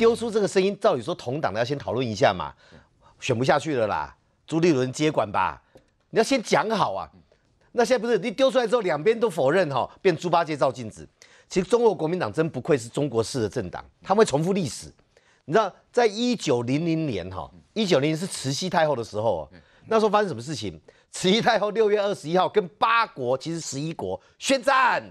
丢出这个声音，照理说同党的要先讨论一下嘛，选不下去了啦，朱立伦接管吧，你要先讲好啊。那现在不是你丢出来之后，两边都否认哈，变猪八戒照镜子。其实中国国民党真不愧是中国式的政党，他会重复历史。你知道，在一九零零年哈，一九零零是慈禧太后的时候那时候发生什么事情？慈禧太后六月二十一号跟八国，其实十一国宣战，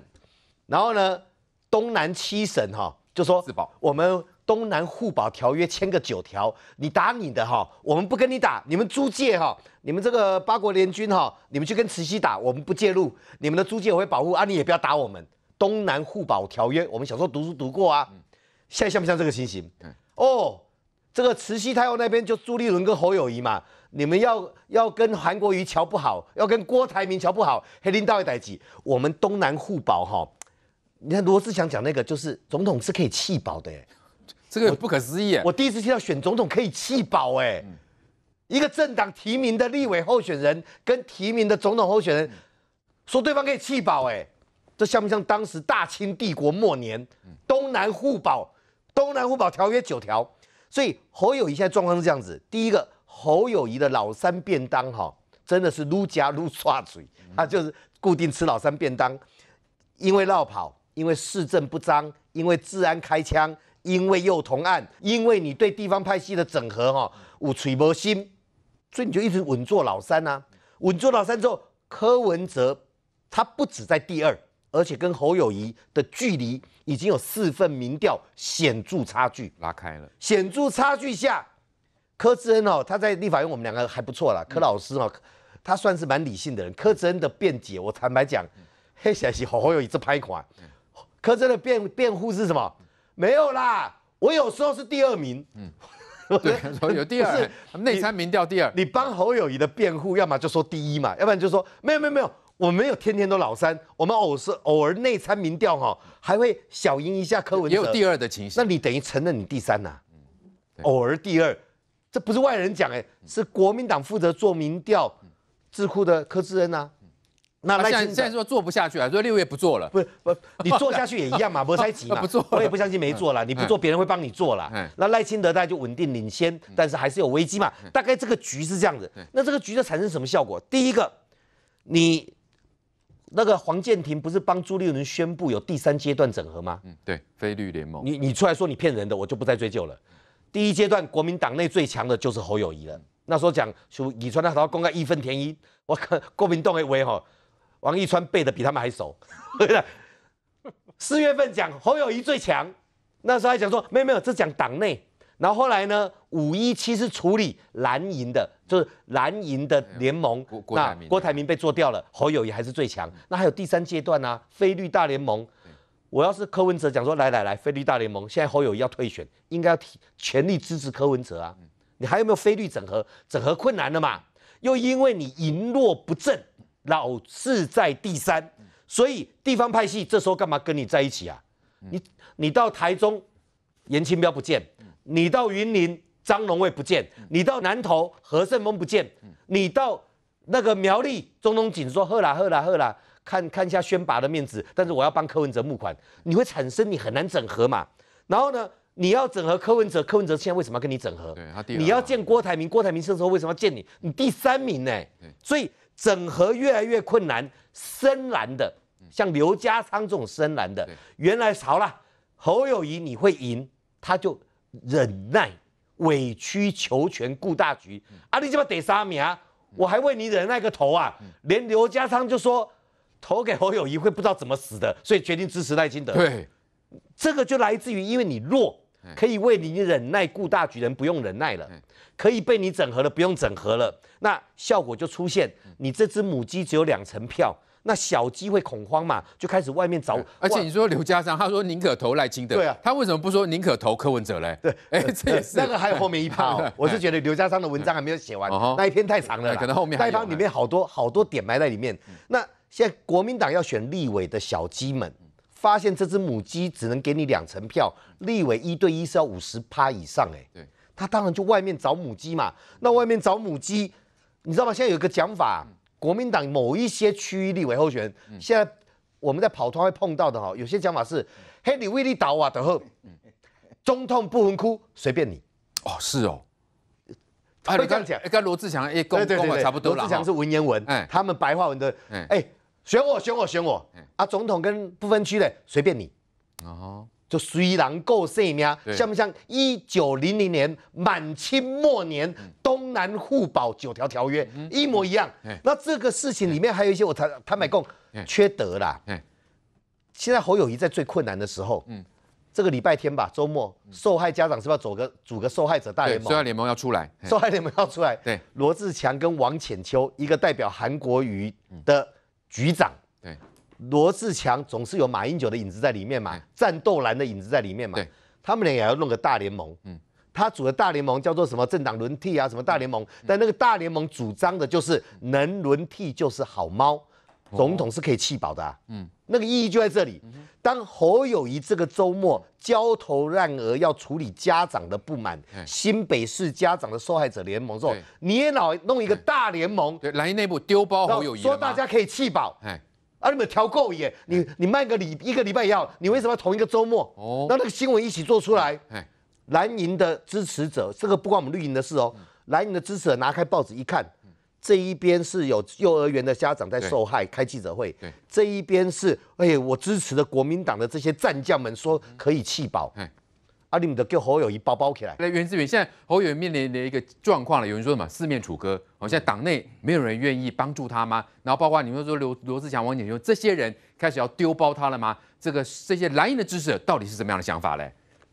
然后呢，东南七省哈就说我们。东南互保条约签个九条，你打你的哈，我们不跟你打。你们租界哈，你们这个八国联军哈，你们去跟慈禧打，我们不介入。你们的租界我会保护啊，你也不要打我们。东南互保条约，我们小时候读书读过啊。现在像不像这个情形？哦，这个慈禧太后那边就朱立伦跟侯友谊嘛，你们要要跟韩国瑜瞧不好，要跟郭台铭瞧不好，黑林道也得挤。我们东南互保哈，你看罗志祥讲那个就是总统是可以弃保的。这个不可思议啊！我第一次听到选总统可以弃保哎，一个政党提名的立委候选人跟提名的总统候选人说对方可以弃保哎，这像不像当时大清帝国末年，东南互保，东南互保条约九条？所以侯友谊现在状况是这样子：第一个，侯友谊的老三便当哈，真的是撸夹撸刷嘴，他就是固定吃老三便当，因为绕跑，因为市政不彰，因为治安开枪。因为幼童案，因为你对地方派系的整合哈，有取博心，所以你就一直稳坐老三啊。稳坐老三之后，柯文哲他不止在第二，而且跟侯友谊的距离已经有四份民调显著差距拉开了。显著差距下，柯志恩哦，他在立法院我们两个还不错了。柯老师哦，他算是蛮理性的人。柯志恩的辩解，我坦白讲，还是侯友谊这拍款。柯志恩的辩辩护是什么？没有啦，我有时候是第二名。嗯，对，有第二内参民调第二，你帮侯友谊的辩护，要么就说第一嘛，要不然就说没有没有没有，我没有天天都老三，我们偶是偶尔内参民调哈，还会小赢一下柯文哲。也有第二的情形，那你等于承认你第三呐？偶尔第二，这不是外人讲哎，是国民党负责做民调智库的柯志恩啊。那清德现在说做不下去了，说六月不做了，不是不你做下去也一样嘛，不太挤，不做，我也不相信没做了，你不做别人会帮你做了。那赖清德大家就稳定领先，但是还是有危机嘛，大概这个局是这样子。那这个局就产生什么效果？第一个，你那个黄建庭不是帮朱立伦宣布有第三阶段整合吗？嗯，对，非律联盟。你你出来说你骗人的，我就不再追究了。第一阶段国民党内最强的就是侯友谊了，那时候讲说以传他都公开义愤填膺，我靠，国民党还威吼。王一川背的比他们还熟，对 四月份讲侯友谊最强，那时候还讲说没有没有，这讲党内。然后后来呢，五一七是处理蓝营的，就是蓝营的联盟，郭那郭台铭被做掉了，侯友谊还是最强。那还有第三阶段呢，菲律大联盟，我要是柯文哲讲说来来来，菲律大联盟现在侯友谊要退选，应该要全力支持柯文哲啊。你还有没有菲律整合？整合困难了嘛？又因为你赢弱不振。老是在第三，所以地方派系这时候干嘛跟你在一起啊？你你到台中，颜清标不见；你到云林，张龙卫不见；你到南投，何胜峰不见；你到那个苗栗，中东锦说：喝啦喝啦喝啦，看看一下宣拔的面子。但是我要帮柯文哲募款，你会产生你很难整合嘛？然后呢，你要整合柯文哲，柯文哲现在为什么要跟你整合？你要见郭台铭，郭台铭这时候为什么要见你？你第三名呢？所以。整合越来越困难，深蓝的像刘家昌这种深蓝的，原来好了，侯友谊你会赢，他就忍耐、委曲求全、顾大局啊！你怎么得三名？我还为你忍耐个头啊！连刘家昌就说投给侯友谊会不知道怎么死的，所以决定支持赖清德。对，这个就来自于因为你弱。可以为你忍耐顾大局人不用忍耐了，可以被你整合了不用整合了，那效果就出现。你这只母鸡只有两成票，那小鸡会恐慌嘛？就开始外面找。而且你说刘家昌，他说宁可投赖清德，对啊，他为什么不说宁可投柯文哲嘞？对，哎，这也是那个还有后面一趴哦。我是觉得刘家昌的文章还没有写完，那一篇太长了，可能后面那一趴里面好多好多点埋在里面。那现在国民党要选立委的小鸡们。发现这只母鸡只能给你两成票，立委一对一是要五十趴以上哎，对，他当然就外面找母鸡嘛，那外面找母鸡，你知道吗？现在有个讲法，国民党某一些区域立委候选人，现在我们在跑团会碰到的哈，有些讲法是黑你威力倒啊，然后中痛不能哭，随便你，哦，是哦，会这样讲，跟罗志祥，哎，跟对对，差不多了，罗志祥是文言文，哎，他们白话文的，哎。选我，选我，选我！啊，总统跟不分区的随便你。哦，就虽然够色名，像不像一九零零年满清末年东南互保九条条约一模一样？那这个事情里面还有一些我坦台美共缺德啦。现在侯友谊在最困难的时候，嗯，这个礼拜天吧，周末受害家长是要走个组个受害者大联盟，受害联盟要出来，受害联盟要出来。对，罗志强跟王浅秋一个代表韩国瑜的。局长对罗志强总是有马英九的影子在里面嘛，战斗蓝的影子在里面嘛，他们俩也要弄个大联盟，嗯，他组的大联盟叫做什么政党轮替啊，什么大联盟，但那个大联盟主张的就是能轮替就是好猫，总统是可以弃保的，嗯。那个意义就在这里。当侯友谊这个周末焦头烂额要处理家长的不满，新北市家长的受害者联盟之后，你也老弄一个大联盟来内部丢包侯友谊，说大家可以弃保，哎，啊你们调够耶？你你卖个礼一个礼拜也要，你为什么要同一个周末？哦，那那个新闻一起做出来，蓝营的支持者，这个不关我们绿营的事哦。蓝营的支持者拿开报纸一看。这一边是有幼儿园的家长在受害，开记者会。这一边是哎，我支持的国民党的这些战将们说可以弃保。哎，阿林，不的给侯友谊包包起来。那袁志远，现在侯友面临的一个状况了，有人说什么四面楚歌？哦，现在党内没有人愿意帮助他吗？然后包括你们说刘、罗志祥、王景雄这些人开始要丢包他了吗？这个这些蓝营的支持者到底是怎么样的想法嘞？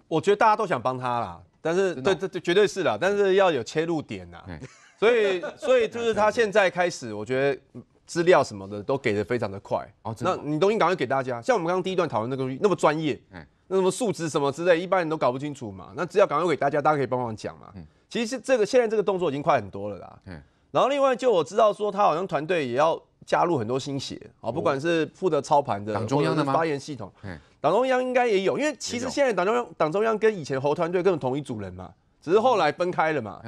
我觉得大家都想帮他啦，但是对对对，绝对是的，但是要有切入点呐。所以，所以就是他现在开始，我觉得资料什么的都给的非常的快哦。那你东西赶快给大家，像我们刚刚第一段讨论那东西那么专业，那什么数值什么之类，一般人都搞不清楚嘛。那资料赶快给大家，大家可以帮忙讲嘛。其实这个现在这个动作已经快很多了啦。然后另外就我知道说，他好像团队也要加入很多新血啊，不管是负责操盘的，党中央的发言系统，党中央应该也有，因为其实现在党中央党中央跟以前侯团队本同一组人嘛，只是后来分开了嘛。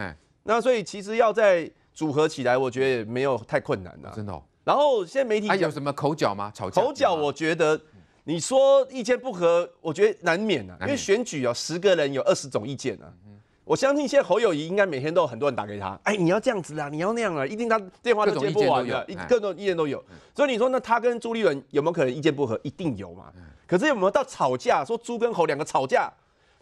那所以其实要再组合起来，我觉得也没有太困难的，真的。然后现在媒体有什么口角吗？吵架？口角？我觉得你说意见不合，我觉得难免啊，因为选举有十个人有二十种意见啊。我相信现在侯友谊应该每天都有很多人打给他，哎，你要这样子啦，你要那样啊，一定他电话都接不完的，各种意见都有。所以你说那他跟朱立伦有没有可能意见不合？一定有嘛。可是有没有到吵架？说朱跟侯两个吵架？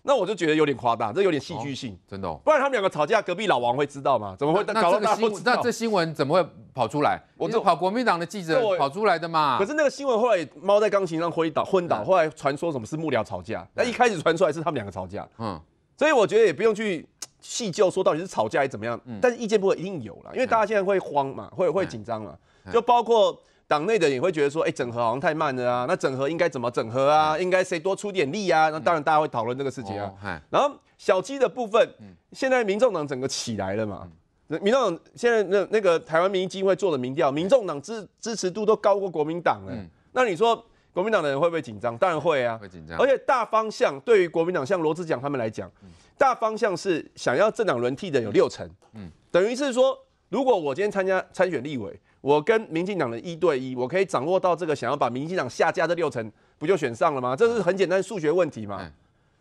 那我就觉得有点夸大，这有点戏剧性，真的。不然他们两个吵架，隔壁老王会知道吗？怎么会？那这个新那这新闻怎么会跑出来？我就跑国民党的记者跑出来的嘛。可是那个新闻后来猫在钢琴上昏倒，昏倒后来传说什么是幕僚吵架，那一开始传出来是他们两个吵架。嗯，所以我觉得也不用去细究说到底是吵架还是怎么样。嗯，但是意见不一一定有了，因为大家现在会慌嘛，会会紧张嘛，就包括。党内的也会觉得说，哎，整合好像太慢了啊，那整合应该怎么整合啊？应该谁多出点力啊？那当然大家会讨论这个事情啊。然后小鸡的部分，现在民众党整个起来了嘛？民众现在那那个台湾民意基金会做的民调，民众党支支持度都高过国民党了。那你说国民党的人会不会紧张？当然会啊，会紧张。而且大方向对于国民党，像罗志祥他们来讲，大方向是想要政党轮替的有六成，嗯，等于是说，如果我今天参加参选立委。我跟民进党的一对一，我可以掌握到这个想要把民进党下架的六成，不就选上了吗？这是很简单数学问题嘛。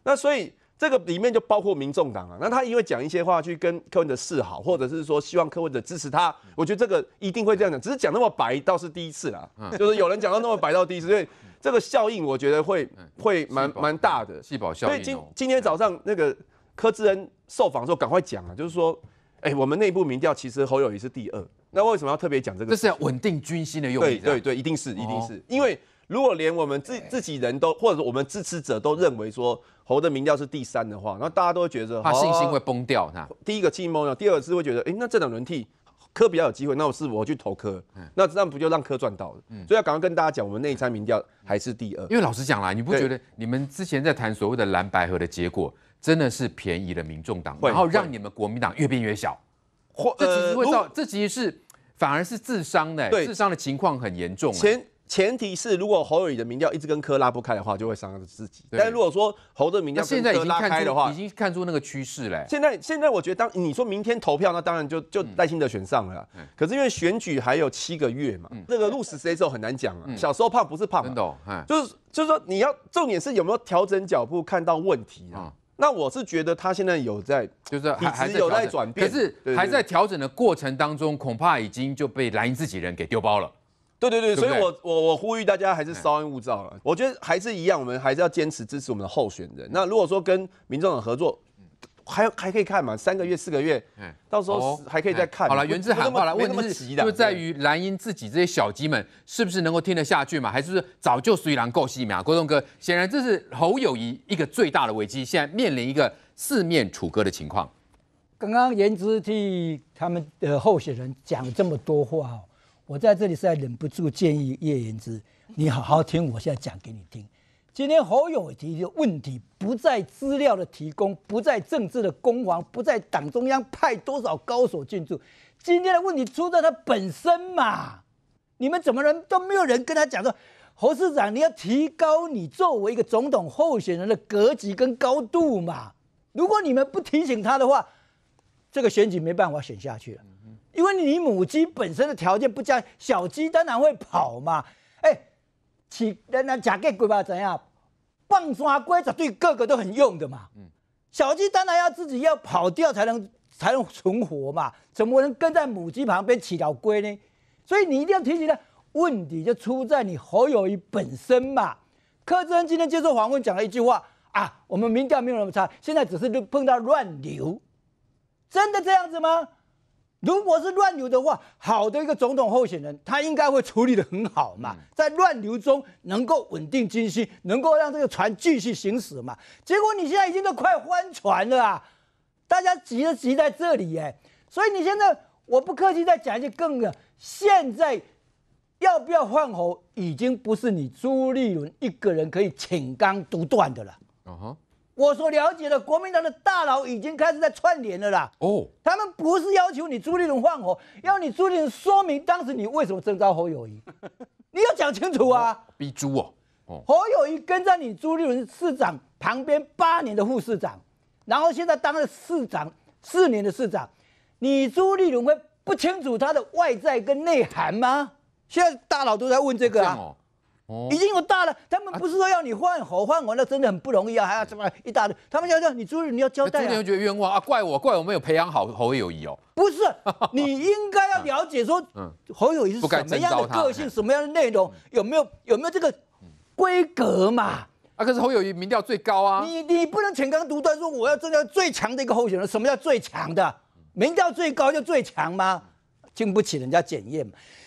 那所以这个里面就包括民众党啊，那他因为讲一些话去跟柯文哲示好，或者是说希望柯文哲支持他，我觉得这个一定会这样讲。只是讲那么白，倒是第一次啦。就是有人讲到那么白，到第一次，因以这个效应，我觉得会会蛮蛮大的。所以今今天早上那个柯志恩受访时候赶快讲啊，就是说，哎，我们内部民调其实侯友谊是第二。那为什么要特别讲这个？这是要稳定军心的用意。对对对，一定是，一定是因为如果连我们自自己人都，或者我们支持者都认为说侯的民调是第三的话，那大家都会觉得他信心会崩掉。他第一个心崩掉，第二个是会觉得，哎，那这两轮替科比较有机会，那我是我去投科，那这样不就让科赚到了？所以要赶快跟大家讲，我们那一民调还是第二。因为老实讲啦，你不觉得你们之前在谈所谓的蓝白核的结果，真的是便宜了民众党，然后让你们国民党越变越小？或这其实会到这其实是。反而是自伤的，对，自伤的情况很严重。前前提是如果侯友宜的民调一直跟柯拉不开的话，就会伤到自己。但是如果说侯的民调已经拉开的话，已经看出那个趋势嘞。现在现在我觉得，当你说明天投票，那当然就就耐心的选上了。可是因为选举还有七个月嘛，那个鹿死谁手很难讲啊。小时候胖不是胖，就是就是说你要重点是有没有调整脚步，看到问题啊。那我是觉得他现在有在，就是还直有在转变，可是还在调整的过程当中，恐怕已经就被蓝营自己人给丢包了。对对对，所以我我我呼吁大家还是稍安勿躁了。我觉得还是一样，我们还是要坚持支持我们的候选人。那如果说跟民众党合作。还还可以看嘛，三个月四个月，到时候还可以再看。好了，袁志涵，话了，问题就在于兰英自己这些小鸡们是不是能够听得下去嘛？还是早就虽然够戏名郭国栋哥，显然这是侯友谊一个最大的危机，现在面临一个四面楚歌的情况。刚刚言之替他们的候选人讲这么多话我在这里实在忍不住建议叶言之，你好好听，我现在讲给你听。今天侯友伟提的问题不在资料的提供，不在政治的攻防，不在党中央派多少高手进驻。今天的问题出在他本身嘛？你们怎么能都没有人跟他讲说，侯市长你要提高你作为一个总统候选人的格局跟高度嘛？如果你们不提醒他的话，这个选举没办法选下去了。因为你母鸡本身的条件不佳，小鸡当然会跑嘛。哎，起那那假给鬼吧怎样？棒刷龟这对个个都很用的嘛，嗯，小鸡当然要自己要跑掉才能才能存活嘛，怎么能跟在母鸡旁边起条龟呢？所以你一定要提醒他，问题就出在你侯友谊本身嘛。柯志恩今天接受访问讲了一句话啊，我们民调没有那么差，现在只是碰到乱流，真的这样子吗？如果是乱流的话，好的一个总统候选人，他应该会处理得很好嘛，在乱流中能够稳定军心，能够让这个船继续行驶嘛。结果你现在已经都快翻船了，大家急都急在这里耶。所以你现在我不客气再讲一句，更的，现在要不要换火已经不是你朱立伦一个人可以请纲独断的了。嗯哼。我所了解的，国民党的大佬已经开始在串联了啦。哦，他们不是要求你朱立伦换火，要你朱立伦说明当时你为什么征召侯友谊，你要讲清楚啊。逼朱哦，侯友谊跟在你朱立伦市长旁边八年的副市长，然后现在当了市长四年的市长，你朱立伦会不清楚他的外在跟内涵吗？现在大佬都在问这个啊。已经有大了，他们不是说要你换侯换文，那真的很不容易啊，还要什么一大堆。他们要叫你朱日，你要交代啊。朱日会觉得冤枉啊，怪我，怪我没有培养好侯友谊哦。不是，你应该要了解说，侯友谊是什么样的个性，什么样的内容，有没有有没有这个规格嘛？啊，可是侯友谊民调最高啊。你你不能浅缸独断说我要增加最强的一个候选人。什么叫最强的？民调最高就最强吗？经不起人家检验。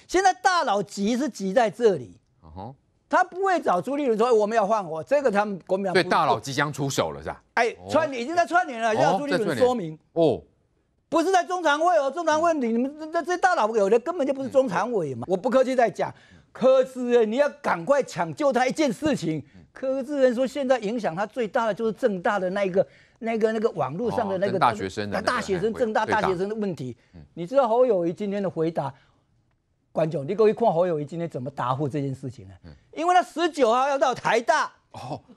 现在大佬急是急在这里。哦他不会找朱立伦说我们要换我，这个他们国民党对大佬即将出手了是吧？哎，串已经在串联了，要朱立伦说明哦，不是在中常委哦，中常委你们这这大佬有的根本就不是中常委嘛。我不客气在讲，柯志恩你要赶快抢救他一件事情。柯志恩说现在影响他最大的就是正大的那个那个那个网络上的那个大学生，那大学生正大大学生的问题，你知道侯友谊今天的回答？观众，你可会看侯友谊今天怎么答复这件事情呢？因为他十九号要到台大，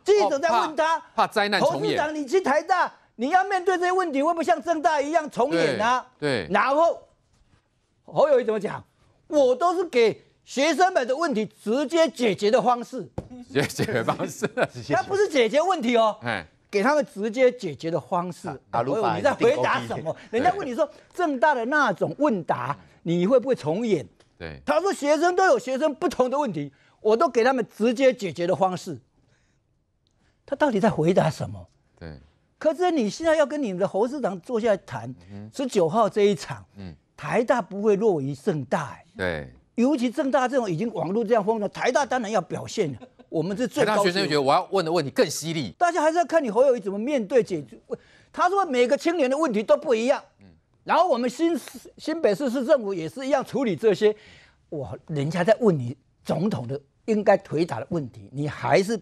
记者在问他，怕灾难重侯董长，你去台大，你要面对这些问题，会不会像正大一样重演呢？对。然后侯友谊怎么讲？我都是给学生们的问题直接解决的方式，直接解决方式，他 不是解决问题哦，给他们直接解决的方式。啊，你在回答什么？人家问你说正大的那种问答，你会不会重演？对，他说学生都有学生不同的问题，我都给他们直接解决的方式。他到底在回答什么？对，可是你现在要跟你们的侯市长坐下来谈，十九号这一场，台大不会落于盛大，对，尤其正大这种已经网络这样疯了，台大当然要表现了。我们是最高。学生觉得我要问的问题更犀利，大家还是要看你侯友谊怎么面对解决。他说每个青年的问题都不一样。然后我们新新北市市政府也是一样处理这些，哇，人家在问你总统的应该回答的问题，你还是，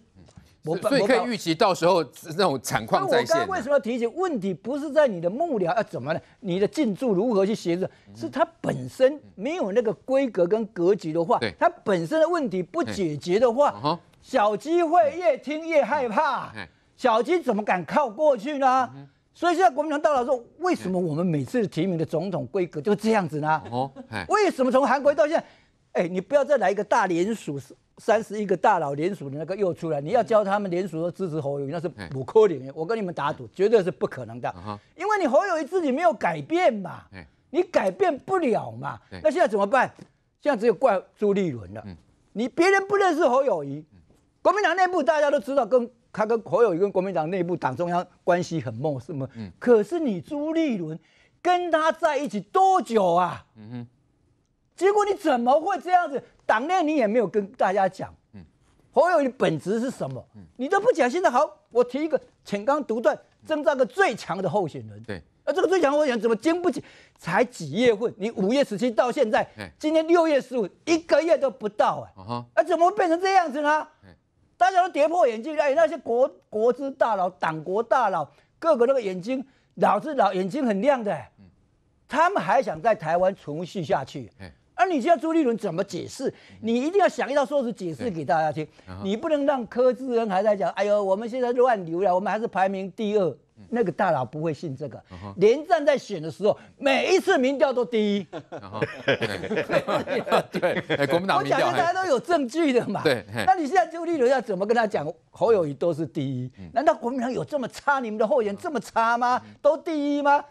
我所以可以预期到时候那种惨况再现。那我刚刚为什么要提醒？问题不是在你的幕僚要怎么呢？你的进驻如何去协助？是他本身没有那个规格跟格局的话，他本身的问题不解决的话，小鸡会越听越害怕，小鸡怎么敢靠过去呢？所以现在国民党大佬说：“为什么我们每次提名的总统规格就这样子呢？哦，为什么从韩国到现在，哎，你不要再来一个大联署，三十一个大佬联署的那个又出来，你要教他们联署和支持侯友谊，那是不可能。我跟你们打赌，绝对是不可能的，因为你侯友谊自己没有改变嘛，你改变不了嘛。那现在怎么办？现在只有怪朱立伦了。你别人不认识侯友谊，国民党内部大家都知道跟。”他跟侯友宜跟国民党内部党中央关系很陌生嘛？嗯。可是你朱立伦跟他在一起多久啊？嗯哼。结果你怎么会这样子？党内你也没有跟大家讲。嗯。侯友宜本质是什么？嗯。你都不讲，现在好，我提一个陈江独断征战个最强的候选人。对。那这个最强候选人怎么经不起？才几月份？你五月十七到现在，今天六月十五，一个月都不到哎。啊怎么变成这样子呢？大家都跌破眼镜，哎，那些国国之大佬、党国大佬，各个那个眼睛老是老眼睛很亮的，他们还想在台湾存续下去。哎，而你叫朱立伦怎么解释？你一定要想一套说辞解释给大家听，你不能让柯志恩还在讲，哎呦，我们现在乱流了，我们还是排名第二。那个大佬不会信这个，连战在选的时候，每一次民调都第一。对，国民党。我讲的大家都有证据的嘛。对。那你现在朱立伦要怎么跟他讲？侯友谊都是第一，难道国民党有这么差？你们的后援这么差吗？都第一吗？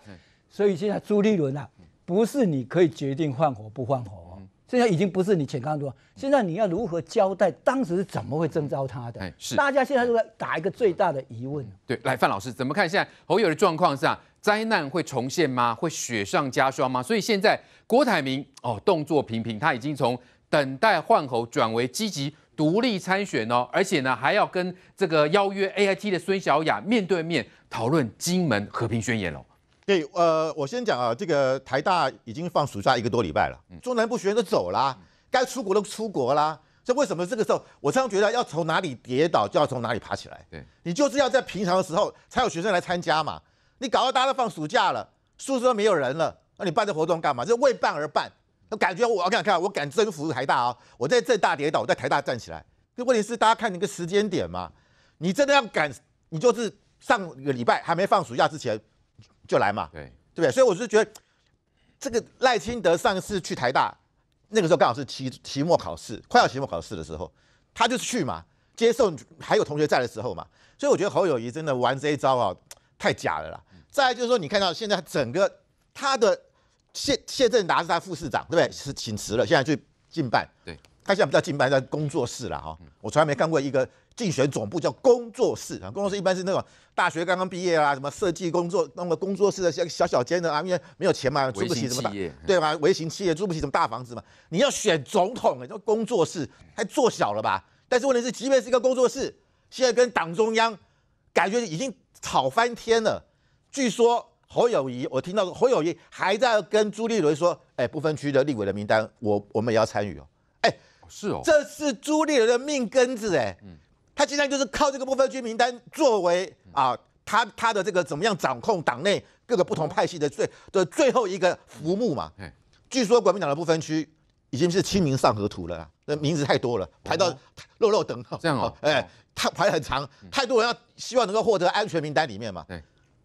所以现在朱立伦啊，不是你可以决定换火不换火。现在已经不是你钱刚多，现在你要如何交代当时是怎么会征召他的？哎，是，大家现在都在打一个最大的疑问。对，来范老师，怎么看现在侯友的状况是啊，灾难会重现吗？会雪上加霜吗？所以现在郭台铭哦，动作频频，他已经从等待换候转为积极独立参选哦，而且呢，还要跟这个邀约 AIT 的孙小雅面对面讨论金门和平宣言喽。对，呃，我先讲啊，这个台大已经放暑假一个多礼拜了，中南部学生都走啦，该出国都出国啦。所以为什么这个时候，我常常觉得要从哪里跌倒就要从哪里爬起来？对你就是要在平常的时候才有学生来参加嘛。你搞到大家都放暑假了，宿舍没有人了，那你办这活动干嘛？就为办而办，那感觉我看看看，我敢征服台大啊！我在正大跌倒，我在台大站起来。这问题是大家看那个时间点嘛，你真的要赶，你就是上个礼拜还没放暑假之前。就来嘛，对，对不对？所以我是觉得，这个赖清德上次去台大，那个时候刚好是期期末考试，快要期末考试的时候，他就去嘛，接受还有同学在的时候嘛。所以我觉得侯友谊真的玩这一招啊，太假了啦。再就是说，你看到现在整个他的谢谢振达是他副市长，对不对？是请辞了，现在就进办。对，他现在不叫进办，在工作室了哈。我从来没看过一个。竞选总部叫工作室啊，工作室一般是那种大学刚刚毕业啊，什么设计工作弄个工作室的像小小间的啊，因为没有钱嘛，租不起什么大，对吧？微型企业租不起什么大房子嘛，你要选总统，你叫工作室还做小了吧？但是问题是，即便是一个工作室，现在跟党中央感觉已经吵翻天了。据说侯友谊，我听到侯友谊还在跟朱立伦说：“哎，不分区的立委的名单，我我们也要参与哦。”哎，是哦，这是朱立伦的命根子，哎，嗯。他竟然就是靠这个部分区名单作为啊，他他的这个怎么样掌控党内各个不同派系的最的最后一个浮木嘛？据说国民党的部分区已经是清明上河图了，那名字太多了，排到肉肉等。这样哦，哎，他排很长，太多人要希望能够获得安全名单里面嘛？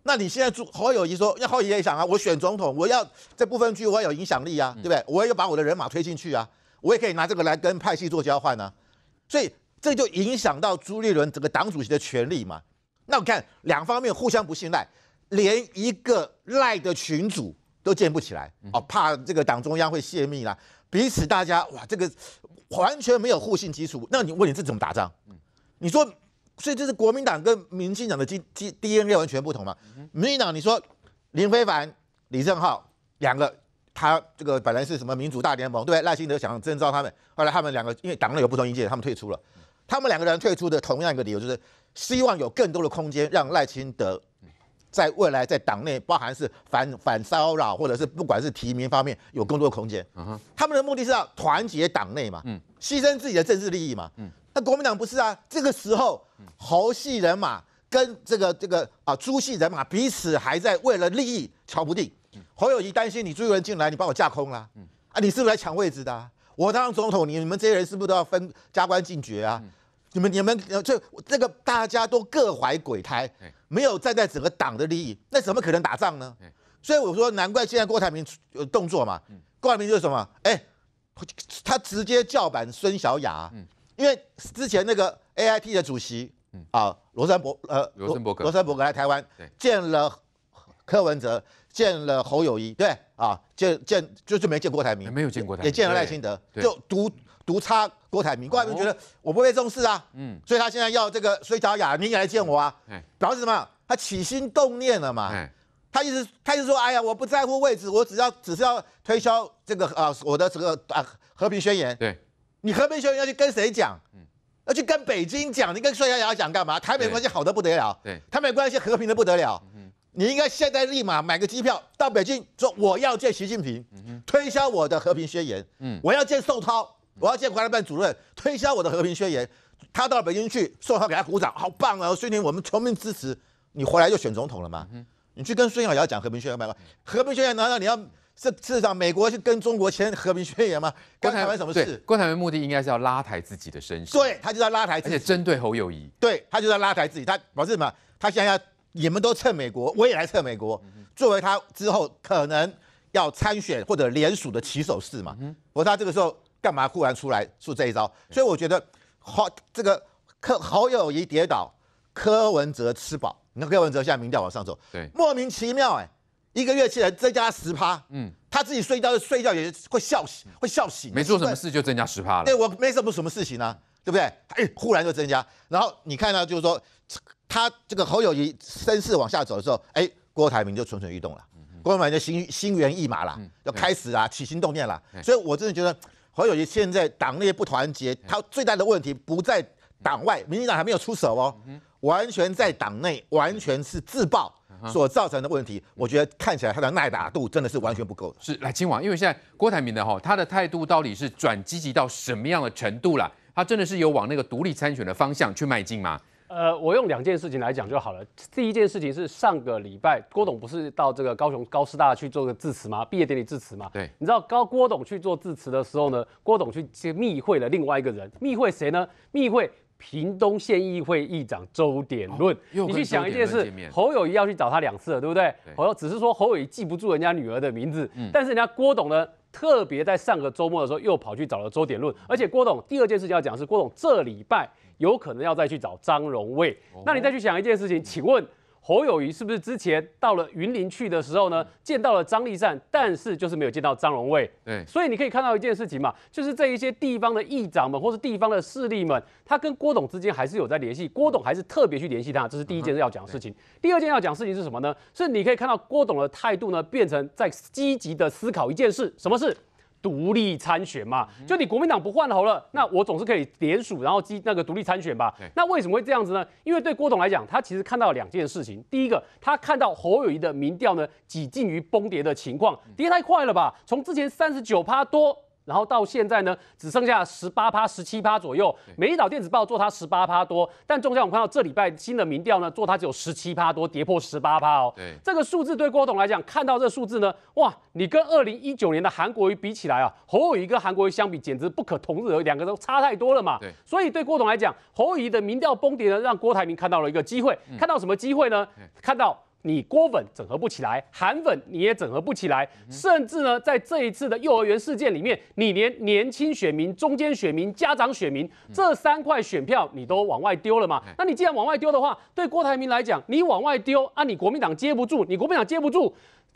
那你现在朱侯友谊说，要侯友也想啊，我选总统，我要这部分区，我要有影响力啊，对不对？我要把我的人马推进去啊，我也可以拿这个来跟派系做交换呢，所以。这就影响到朱立伦整个党主席的权利嘛？那我看两方面互相不信赖，连一个赖的群主都建不起来哦，怕这个党中央会泄密啦。彼此大家哇，这个完全没有互信基础。那你问你这怎么打仗？你说，所以这是国民党跟民进党的基基 DNA 完全不同嘛？民进党你说林非凡、李正浩两个，他这个本来是什么民主大联盟对赖清德想征召他们，后来他们两个因为党内有不同意见，他们退出了。他们两个人退出的同样一个理由就是希望有更多的空间，让赖清德在未来在党内，包含是反反骚扰或者是不管是提名方面有更多的空间。他们的目的是要团结党内嘛，牺牲自己的政治利益嘛。那国民党不是啊？这个时候，侯系人马跟这个这个啊朱系人马彼此还在为了利益瞧不定。侯友谊担心你朱人进来，你把我架空了。啊，你是不是来抢位置的？我当总统，你们这些人是不是都要分加官进爵啊？你们你们这这个大家都各怀鬼胎，没有站在整个党的利益，那怎么可能打仗呢？所以我说，难怪现在郭台铭有动作嘛。郭台铭就是什么？哎，他直接叫板孙小雅，因为之前那个 AIP 的主席啊，罗森伯呃罗森伯格，罗森伯格来台湾见了柯文哲，见了侯友谊，对。啊，见见就就没见郭台铭，没有见过他，也见了赖清德，就独独差郭台铭，郭台铭觉得我不被重视啊，嗯，所以他现在要这个孙小雅你也来见我啊，表示什么？他起心动念了嘛，他一直他就说，哎呀，我不在乎位置，我只要只是要推销这个啊，我的这个啊和平宣言，对，你和平宣言要去跟谁讲？要去跟北京讲，你跟孙小雅讲干嘛？台美关系好的不得了，对，台美关系和平的不得了。你应该现在立马买个机票到北京，说我要见习近平，推销我的和平宣言。嗯，我要见宋涛，我要见台湾办主任，推销我的和平宣言。他到北京去，宋涛给他鼓掌，好棒啊！孙近我们全面支持你，回来就选总统了吗？你去跟孙晓瑶讲和平宣言吧。和平宣言难道你要是事少上，美国去跟中国签和平宣言吗？关台湾什么事？关郭台湾目的应该是要拉抬自己的身世。对他就在拉抬自己，而且针对侯友谊。对他就在拉抬自己，他表示什么？他现在要。你们都蹭美国，我也来蹭美国。作为他之后可能要参选或者联署的起手式嘛。嗯。可他这个时候干嘛忽然出来做这一招？所以我觉得，好这个柯好友谊跌倒，柯文哲吃饱。你看柯文哲现在民调往上走。对。莫名其妙哎，一个月起然增加十趴。嗯。他自己睡觉睡觉也会笑醒，会笑醒。没做什么事就增加十趴了。对，我没什么什么事情啊，对不对？哎，忽然就增加。然后你看到就是说。他这个侯友谊声势往下走的时候，哎，郭台铭就蠢蠢欲动了，郭台铭就心心猿意马了，要开始啊起心动念了。所以我真的觉得侯友谊现在党内不团结，他最大的问题不在党外，民进党还没有出手哦，完全在党内，完全是自爆所造成的问题。我觉得看起来他的耐打度真的是完全不够是来亲王，因为现在郭台铭的哈，他的态度到底是转积极到什么样的程度了？他真的是有往那个独立参选的方向去迈进吗？呃，我用两件事情来讲就好了。第一件事情是上个礼拜，郭董不是到这个高雄高师大去做个致辞吗？毕业典礼致辞嘛。对。你知道高郭董去做致辞的时候呢，郭董去密会了另外一个人。密会谁呢？密会屏东县议会议长周点论，你去想一件事，侯友谊要去找他两次了，对不对？侯只是说侯友谊记不住人家女儿的名字，但是人家郭董呢，特别在上个周末的时候又跑去找了周点论，而且郭董第二件事情要讲是郭董这礼拜。有可能要再去找张荣卫。那你再去想一件事情，请问侯友谊是不是之前到了云林去的时候呢，见到了张立善，但是就是没有见到张荣卫？对，所以你可以看到一件事情嘛，就是这一些地方的议长们或是地方的势力们，他跟郭董之间还是有在联系，郭董还是特别去联系他，这是第一件要讲的事情。第二件要讲事情是什么呢？是你可以看到郭董的态度呢，变成在积极的思考一件事，什么事？独立参选嘛，就你国民党不换好了，那我总是可以联署，然后基那个独立参选吧。那为什么会这样子呢？因为对郭董来讲，他其实看到两件事情。第一个，他看到侯友谊的民调呢，几近于崩跌的情况，跌太快了吧？从之前三十九趴多。然后到现在呢，只剩下十八趴、十七趴左右。美利岛电子报做它十八趴多，但中间我们看到这礼拜新的民调呢，做它只有十七趴多，跌破十八趴哦。这个数字对郭董来讲，看到这数字呢，哇，你跟二零一九年的韩国瑜比起来啊，侯友跟韩国瑜相比简直不可同日而语，两个都差太多了嘛。所以对郭董来讲，侯友的民调崩跌呢，让郭台铭看到了一个机会，看到什么机会呢？看到。你郭粉整合不起来，韩粉你也整合不起来，甚至呢，在这一次的幼儿园事件里面，你连年轻选民、中间选民、家长选民这三块选票你都往外丢了嘛？那你既然往外丢的话，对郭台铭来讲，你往外丢啊，你国民党接不住，你国民党接不住，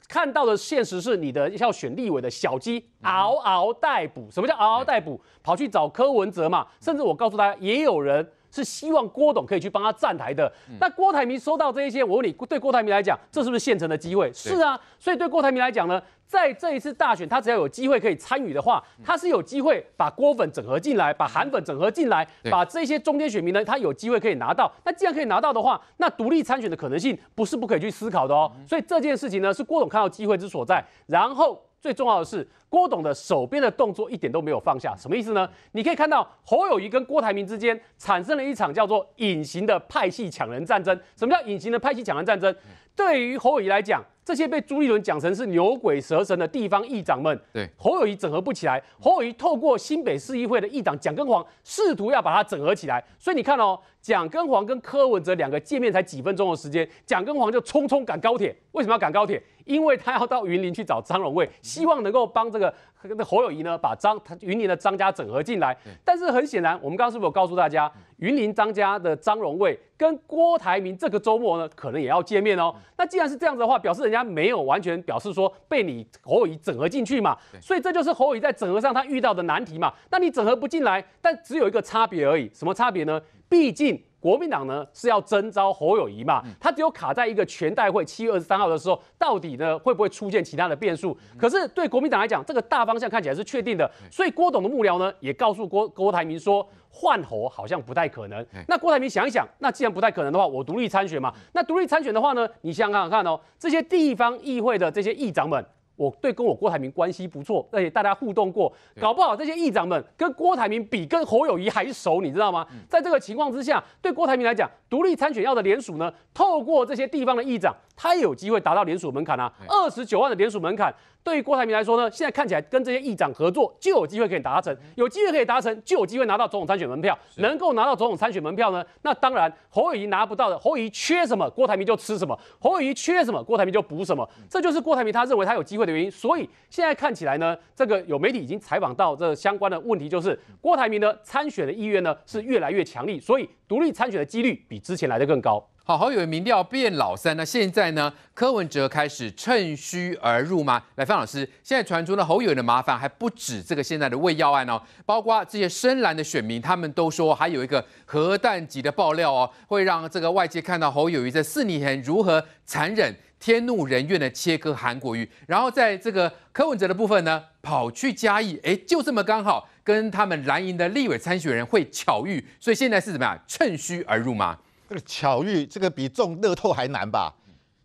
看到的现实是你的要选立委的小鸡嗷嗷待哺。什么叫嗷嗷待哺？跑去找柯文哲嘛？甚至我告诉大家，也有人。是希望郭董可以去帮他站台的。那郭台铭收到这一些，我问你，对郭台铭来讲，这是不是现成的机会？是啊，所以对郭台铭来讲呢，在这一次大选，他只要有机会可以参与的话，他是有机会把郭粉整合进来，把韩粉整合进来，把这些中间选民呢，他有机会可以拿到。那既然可以拿到的话，那独立参选的可能性不是不可以去思考的哦。所以这件事情呢，是郭董看到机会之所在，然后。最重要的是，郭董的手边的动作一点都没有放下，什么意思呢？你可以看到侯友谊跟郭台铭之间产生了一场叫做“隐形的派系抢人战争”。什么叫隐形的派系抢人战争？对于侯友谊来讲，这些被朱立伦讲成是牛鬼蛇神的地方议长们，对侯友谊整合不起来。侯友谊透过新北市议会的议长蒋根煌，试图要把它整合起来。所以你看哦。蒋根煌跟柯文哲两个见面才几分钟的时间，蒋根煌就匆匆赶高铁。为什么要赶高铁？因为他要到云林去找张荣卫，希望能够帮这个那侯友谊呢把张他云林的张家整合进来。但是很显然，我们刚刚是不是有告诉大家，云林张家的张荣卫跟郭台铭这个周末呢可能也要见面哦。那既然是这样子的话，表示人家没有完全表示说被你侯友谊整合进去嘛。所以这就是侯友谊在整合上他遇到的难题嘛。那你整合不进来，但只有一个差别而已，什么差别呢？毕竟国民党呢是要征召侯友谊嘛，他只有卡在一个全代会七月二十三号的时候，到底呢会不会出现其他的变数？可是对国民党来讲，这个大方向看起来是确定的，所以郭董的幕僚呢也告诉郭郭台铭说，换侯好像不太可能。那郭台铭想一想，那既然不太可能的话，我独立参选嘛。那独立参选的话呢，你想想看哦，这些地方议会的这些议长们。我对跟我郭台铭关系不错，而且大家互动过，搞不好这些议长们跟郭台铭比，跟侯友谊还熟，你知道吗？在这个情况之下，对郭台铭来讲，独立参选要的联署呢，透过这些地方的议长，他有机会达到联署门槛啊，二十九万的联署门槛。对于郭台铭来说呢，现在看起来跟这些议长合作就有机会可以达成，有机会可以达成就有机会拿到总统参选门票。能够拿到总统参选门票呢，那当然侯友谊拿不到的，侯友谊缺什么，郭台铭就吃什么；侯友谊缺什么，郭台铭就补什么。这就是郭台铭他认为他有机会的原因。所以现在看起来呢，这个有媒体已经采访到这相关的问题，就是郭台铭呢参选的意愿呢是越来越强烈，所以独立参选的几率比之前来的更高。好，侯友宜民调变老三，那现在呢？柯文哲开始趁虚而入吗？来，范老师，现在传出呢，侯友的麻烦还不止这个现在的胃药案哦，包括这些深蓝的选民，他们都说还有一个核弹级的爆料哦，会让这个外界看到侯友谊在四年前如何残忍天怒人怨的切割韩国瑜，然后在这个柯文哲的部分呢，跑去嘉义，哎，就这么刚好跟他们蓝营的立委参选人会巧遇，所以现在是怎么样趁虚而入吗？这个巧遇，这个比中乐透还难吧？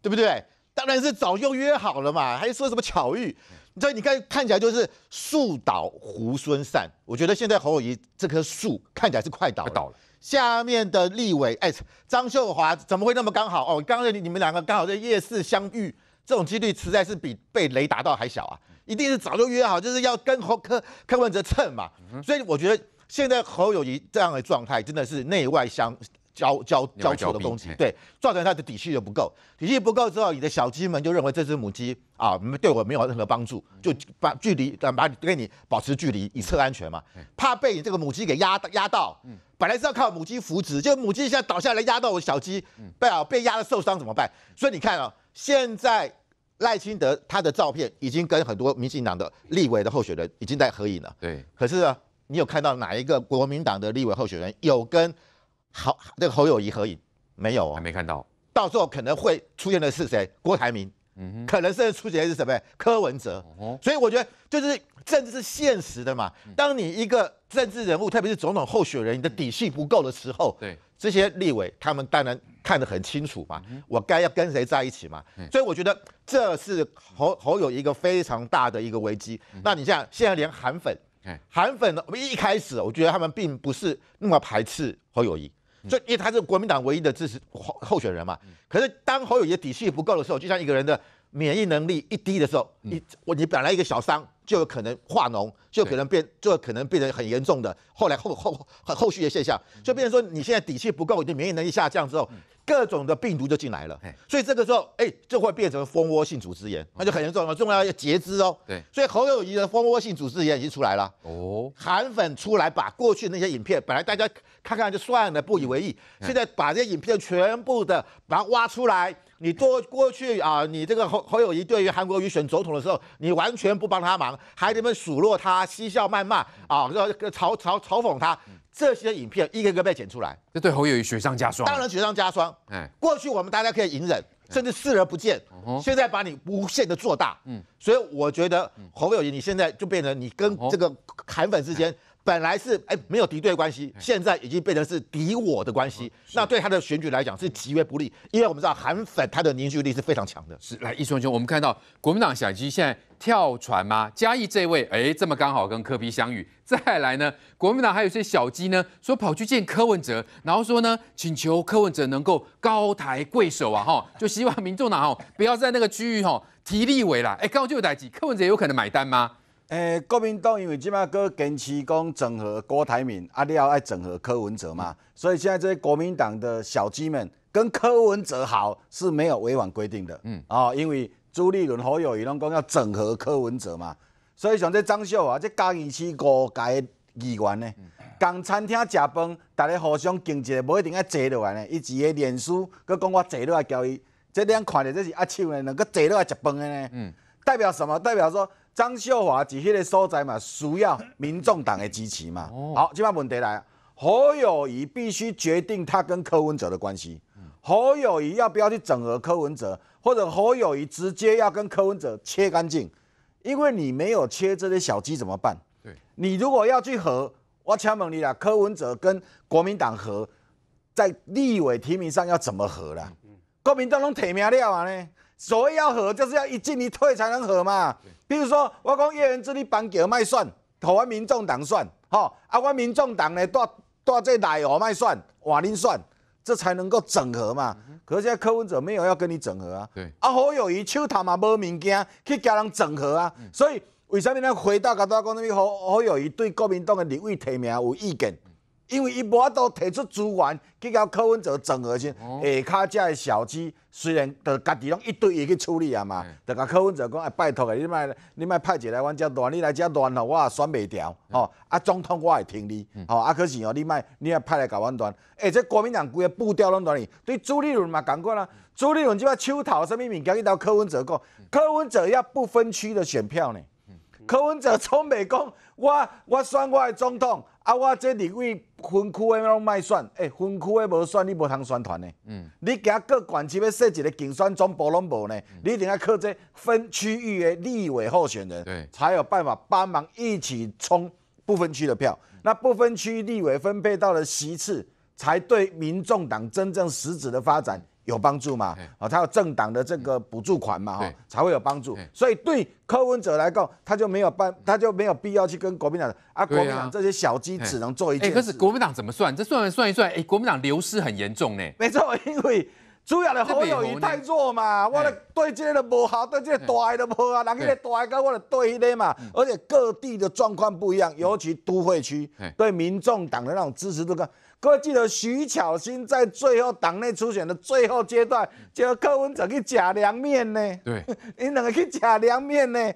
对不对？当然是早就约好了嘛，还说什么巧遇？道，你看看起来就是树倒猢狲散。我觉得现在侯友谊这棵树看起来是快倒了。倒了。下面的立委，哎，张秀华怎么会那么刚好？哦，刚才你们两个刚好在夜市相遇，这种几率实在是比被雷打到还小啊！一定是早就约好，就是要跟侯科柯文哲蹭嘛。所以我觉得现在侯友谊这样的状态，真的是内外相。交交交手的攻击，对，造成他的底气就不够，底气不够之后，你的小鸡们就认为这只母鸡啊，对我没有任何帮助，就把距离，把跟你保持距离以测安全嘛，怕被你这个母鸡给压压到。本来是要靠母鸡扶植，就母鸡一下倒下来压到我小鸡，被被压的受伤怎么办？所以你看啊，现在赖清德他的照片已经跟很多民进党的立委的候选人已经在合影了。对，可是呢，你有看到哪一个国民党的立委候选人有跟？好，那个侯友谊合影没有啊？还没看到。到时候可能会出现的是谁？郭台铭，嗯，可能甚至出现的是什么？柯文哲。所以我觉得，就是政治是现实的嘛。当你一个政治人物，特别是总统候选人，你的底细不够的时候，对这些立委他们当然看得很清楚嘛。我该要跟谁在一起嘛？所以我觉得这是侯侯友一个非常大的一个危机。那你像现在连韩粉，韩粉，我们一开始我觉得他们并不是那么排斥侯友谊。所以他是国民党唯一的支持候候选人嘛？可是当侯友宜底气不够的时候，就像一个人的。免疫能力一低的时候，你我你本来一个小伤就有可能化脓，就可能变就可能变成很严重的。后来后后后后续的现象就变成说你现在底气不够，你的免疫能力下降之后，各种的病毒就进来了。所以这个时候，哎，就会变成蜂窝性组织炎，那就很严重了，重要要截肢哦。对，所以侯友谊的蜂窝性组织炎已经出来了。哦，韩粉出来把过去那些影片本来大家看看就算了不以为意，现在把这些影片全部的把它挖出来。你多过去啊，你这个侯侯友谊对于韩国瑜选总统的时候，你完全不帮他忙，还那边数落他、嬉笑谩骂啊，这嘲嘲嘲讽他，这些影片一个一个被剪出来，这对侯友谊雪上加霜，当然雪上加霜。哎，过去我们大家可以隐忍，甚至视而不见，现在把你无限的做大，嗯，所以我觉得侯友谊你现在就变成你跟这个韩粉之间。本来是哎没有敌对关系，现在已经变成是敌我的关系，那对他的选举来讲是极为不利，因为我们知道韩粉他的凝聚力是非常强的。是来易中兄，我们看到国民党小鸡现在跳船吗？嘉义这位哎这么刚好跟柯比相遇，再来呢国民党还有一些小鸡呢说跑去见柯文哲，然后说呢请求柯文哲能够高抬贵手啊哈，就希望民众哪哈不要在那个区域哈提立委了，哎刚好就有代基，柯文哲有可能买单吗？诶，国民党因为即卖佫坚持讲整合郭台铭，啊，你要爱整合柯文哲嘛？所以现在这些国民党的小鸡们跟柯文哲好是没有违反规定的。嗯，哦，因为朱立伦好友伊拢讲要整合柯文哲嘛，所以像这张秀啊，这嘉义市五届议员呢，共餐厅食饭，逐个互相敬一下，无一定爱坐落来呢，伊只个脸书佫讲我坐落来交伊，即两看着这是阿俏呢，两个坐落来食饭的呢，嗯，代表什么？代表说。张秀华是迄个所在嘛，需要民众党的支持嘛？好，今摆问题来，侯友谊必须决定他跟柯文哲的关系。侯友谊要不要去整合柯文哲，或者侯友谊直接要跟柯文哲切干净？因为你没有切这些小鸡怎么办？你如果要去合，我请问你啦，柯文哲跟国民党合，在立委提名上要怎么合啦？国民党拢提名了啊呢。所谓要和，就是要一进一退才能和嘛。比如说，我讲一人之力帮狗卖蒜，台湾民众党算吼，啊，我民众党呢，带带这奶牛卖蒜，瓦林算，这才能够整合嘛。可是现在柯文哲没有要跟你整合啊。对啊，何友谊手头嘛无物件去跟人整合啊，所以为啥么呢？回答？刚家讲什么？何何友谊对国民党的立委提名有意见？因为伊无法度提出资源去交柯文哲整合先，下骹遮的小资虽然著家己拢一对一去处理啊嘛，著甲柯文哲讲，哎，拜托个，你莫你莫派一个来阮遮乱，你来遮乱吼，我也选未掉吼。啊，总统我也听你，吼啊，可是吼，你莫你卖派来甲阮乱，欸，这国民党规个步调拢乱去，对朱立伦嘛，讲过啦，朱立伦即摆手头啥物物件去到柯文哲讲，柯文哲要不分区的选票呢，柯文哲从未讲我我选我的总统，啊，我这李位。分区诶拢卖算，诶，分区的无算，你无通宣传呢。嗯。你加各管区要设一个竞选总部拢无呢？你一定要靠这分区域诶立委候选人，对，才有办法帮忙一起冲不分区的票。那不分区立委分配到了席次，才对民众党真正实质的发展。有帮助嘛？啊，他有政党的这个补助款嘛？哈，才会有帮助。所以对柯文哲来讲，他就没有办，他就没有必要去跟国民党。啊，国民党这些小鸡只能做一件事。可是国民党怎么算？这算一算一算，哎，国民党流失很严重呢。没错，因为主要的后友团太弱嘛。我的对这边的不好，对这的大的不好啊。人家来大一个，我的对一的嘛。而且各地的状况不一样，尤其都会区，对民众党的那种支持度高。我记得徐巧芯在最后党内初选的最后阶段，叫柯文哲去吃凉面呢。对，恁 两个去吃凉面呢？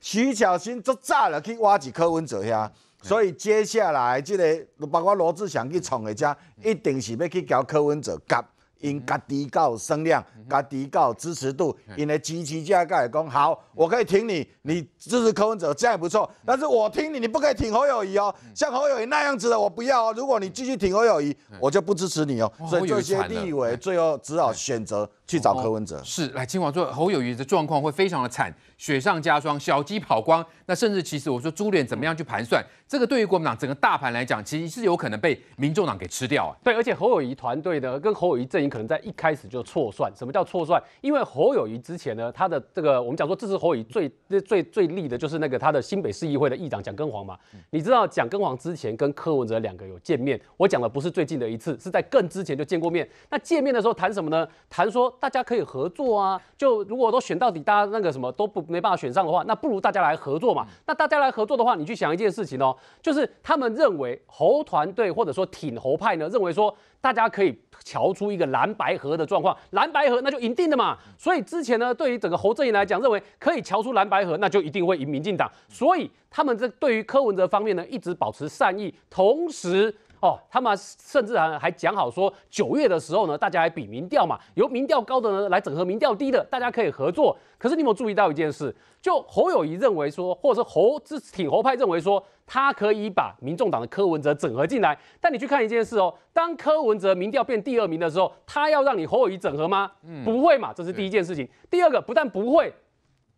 徐巧芯就炸了去挖起柯文哲呀。所以接下来即个包括罗志祥去创的家，一定是要去交柯文哲夹。因较低高声量，较低高支持度，因为机器价高也讲好，我可以挺你，你支持柯文哲这样也不错。但是，我听你，你不可以挺侯友谊哦。像侯友谊那样子的，我不要哦。如果你继续挺侯友谊，我就不支持你哦。所以，做一些定义，最后只好选择。去找柯文哲是来金华说侯友谊的状况会非常的惨，雪上加霜，小鸡跑光，那甚至其实我说朱脸怎样去盘算，这个对于国民党整个大盘来讲，其实是有可能被民众党给吃掉。啊。对，而且侯友谊团队呢，跟侯友谊阵营可能在一开始就错算。什么叫错算？因为侯友谊之前呢，他的这个我们讲说支持侯友谊最最最利的就是那个他的新北市议会的议长蒋根煌嘛。你知道蒋根煌之前跟柯文哲两个有见面，我讲的不是最近的一次，是在更之前就见过面。那见面的时候谈什么呢？谈说。大家可以合作啊！就如果都选到底，大家那个什么都不没办法选上的话，那不如大家来合作嘛。那大家来合作的话，你去想一件事情哦，就是他们认为侯团队或者说挺侯派呢，认为说大家可以瞧出一个蓝白河的状况，蓝白河那就赢定了嘛。所以之前呢，对于整个侯振廷来讲，认为可以瞧出蓝白河，那就一定会赢民进党。所以他们这对于柯文哲方面呢，一直保持善意，同时。哦，他们甚至还还讲好说九月的时候呢，大家来比民调嘛，由民调高的呢来整合民调低的，大家可以合作。可是你有没有注意到一件事？就侯友谊认为说，或者是侯支挺侯派认为说，他可以把民众党的柯文哲整合进来。但你去看一件事哦，当柯文哲民调变第二名的时候，他要让你侯友谊整合吗？不会嘛，这是第一件事情。第二个不但不会。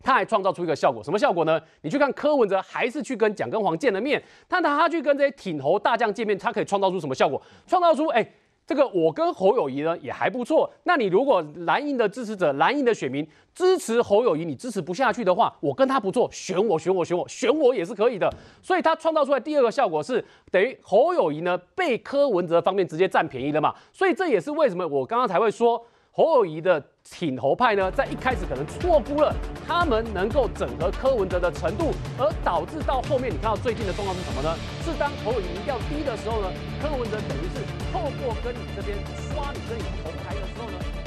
他还创造出一个效果，什么效果呢？你去看柯文哲还是去跟蒋根黄见了面，但他他去跟这些挺侯大将见面，他可以创造出什么效果？创造出哎，这个我跟侯友谊呢也还不错。那你如果蓝营的支持者、蓝营的选民支持侯友谊，你支持不下去的话，我跟他不错，选我，选我，选我，选我也是可以的。所以他创造出来第二个效果是等于侯友谊呢被柯文哲方面直接占便宜了嘛。所以这也是为什么我刚刚才会说侯友谊的。挺侯派呢，在一开始可能错估了他们能够整合柯文哲的程度，而导致到后面，你看到最近的状况是什么呢？是当投影仪调低的时候呢，柯文哲等于是透过跟你这边刷你跟你红牌的时候呢。